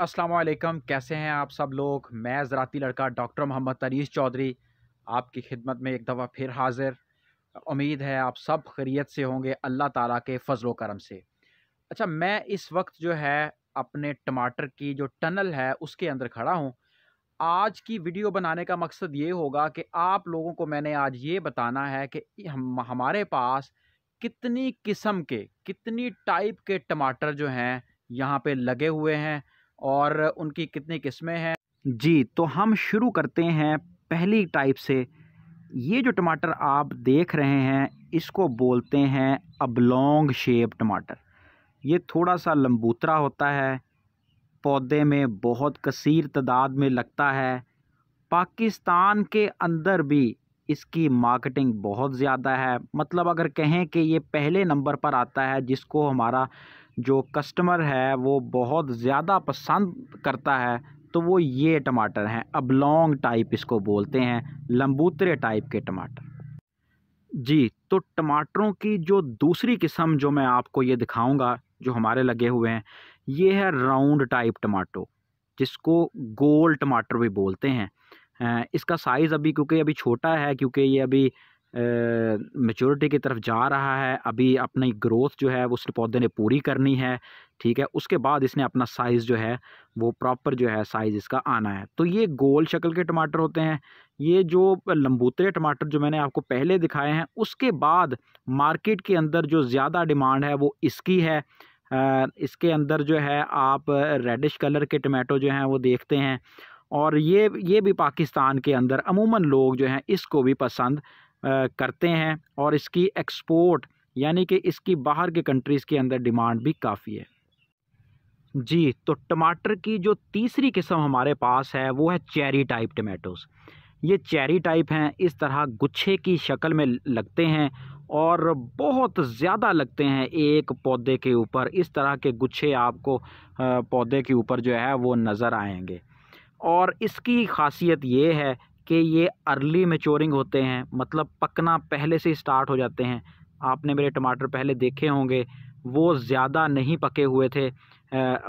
अस्सलाम कैसे हैं आप सब लोग मैं ज़राती लड़का डॉक्टर मोहम्मद तनीस चौधरी आपकी खिदमत में एक दफ़ा फिर हाजिर उम्मीद है आप सब खरीत से होंगे अल्लाह ताला के फजलो करम से अच्छा मैं इस वक्त जो है अपने टमाटर की जो टनल है उसके अंदर खड़ा हूँ आज की वीडियो बनाने का मकसद ये होगा कि आप लोगों को मैंने आज ये बताना है कि हम हमारे पास कितनी किस्म के कितनी टाइप के टमाटर जो हैं यहाँ पर लगे हुए हैं और उनकी कितनी किस्में हैं जी तो हम शुरू करते हैं पहली टाइप से ये जो टमाटर आप देख रहे हैं इसको बोलते हैं अबलोंग शेप टमाटर ये थोड़ा सा लंबूतरा होता है पौधे में बहुत कसीर तादाद में लगता है पाकिस्तान के अंदर भी इसकी मार्केटिंग बहुत ज़्यादा है मतलब अगर कहें कि ये पहले नंबर पर आता है जिसको हमारा जो कस्टमर है वो बहुत ज़्यादा पसंद करता है तो वो ये टमाटर हैं अबलोंग टाइप इसको बोलते हैं लंबूतरे टाइप के टमाटर जी तो टमाटरों की जो दूसरी किस्म जो मैं आपको ये दिखाऊंगा जो हमारे लगे हुए हैं ये है राउंड टाइप टमाटो जिसको गोल टमाटर भी बोलते हैं इसका साइज़ अभी क्योंकि अभी छोटा है क्योंकि ये अभी मेचोरिटी की तरफ जा रहा है अभी अपनी ग्रोथ जो है वो उस पौधे ने पूरी करनी है ठीक है उसके बाद इसने अपना साइज़ जो है वो प्रॉपर जो है साइज़ इसका आना है तो ये गोल शक्ल के टमाटर होते हैं ये जो लंबूतरे टमाटर जो मैंने आपको पहले दिखाए हैं उसके बाद मार्केट के अंदर जो ज़्यादा डिमांड है वो इसकी है इसके अंदर जो है आप रेडिश कलर के टमाटो जो हैं वो देखते हैं और ये ये भी पाकिस्तान के अंदर अमूमन लोग जो हैं इसको भी पसंद करते हैं और इसकी एक्सपोर्ट यानी कि इसकी बाहर के कंट्रीज़ के अंदर डिमांड भी काफ़ी है जी तो टमाटर की जो तीसरी किस्म हमारे पास है वो है चेरी टाइप टमाटोज़ ये चेरी टाइप हैं इस तरह गुच्छे की शक्ल में लगते हैं और बहुत ज़्यादा लगते हैं एक पौधे के ऊपर इस तरह के गुच्छे आपको पौधे के ऊपर जो है वो नज़र आएंगे और इसकी खासियत ये है कि ये अर्ली मेचोरिंग होते हैं मतलब पकना पहले से स्टार्ट हो जाते हैं आपने मेरे टमाटर पहले देखे होंगे वो ज़्यादा नहीं पके हुए थे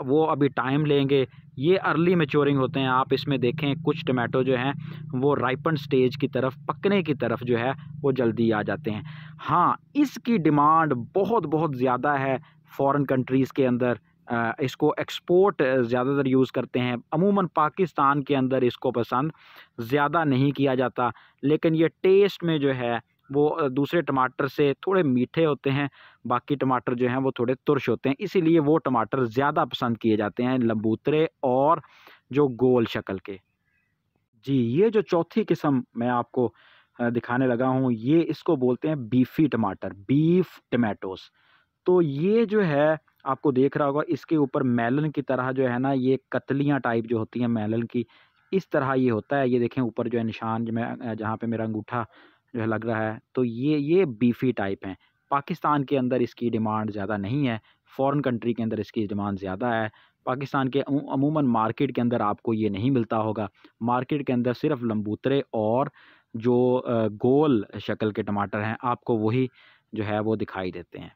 वो अभी टाइम लेंगे ये अर्ली मेचोरिंग होते हैं आप इसमें देखें कुछ टमाटो जो हैं वो राइपन स्टेज की तरफ पकने की तरफ जो है वो जल्दी आ जाते हैं हाँ इसकी डिमांड बहुत बहुत ज़्यादा है फ़ॉरेन कंट्रीज़ के अंदर इसको एक्सपोर्ट ज़्यादातर यूज़ करते हैं अमूमन पाकिस्तान के अंदर इसको पसंद ज़्यादा नहीं किया जाता लेकिन ये टेस्ट में जो है वो दूसरे टमाटर से थोड़े मीठे होते हैं बाकी टमाटर जो हैं वो थोड़े तुरश होते हैं इसीलिए वो टमाटर ज़्यादा पसंद किए जाते हैं लंबूतरे और जो गोल शक्ल के जी ये जो चौथी किस्म मैं आपको दिखाने लगा हूँ ये इसको बोलते हैं बीफी टमाटर बीफ टमाटोस तो ये जो है आपको देख रहा होगा इसके ऊपर मेलन की तरह जो है ना ये कतलियाँ टाइप जो होती हैं मेलन की इस तरह ये होता है ये देखें ऊपर जो है निशान जो मैं जहाँ पे मेरा अंगूठा जो है लग रहा है तो ये ये बीफी टाइप हैं पाकिस्तान के अंदर इसकी डिमांड ज़्यादा नहीं है फ़ॉरेन कंट्री के अंदर इसकी डिमांड ज़्यादा है पाकिस्तान के अमूमन मार्केट के अंदर आपको ये नहीं मिलता होगा मार्केट के अंदर सिर्फ लम्बूतरे और जो गोल शक्ल के टमाटर हैं आपको वही जो है वो दिखाई देते हैं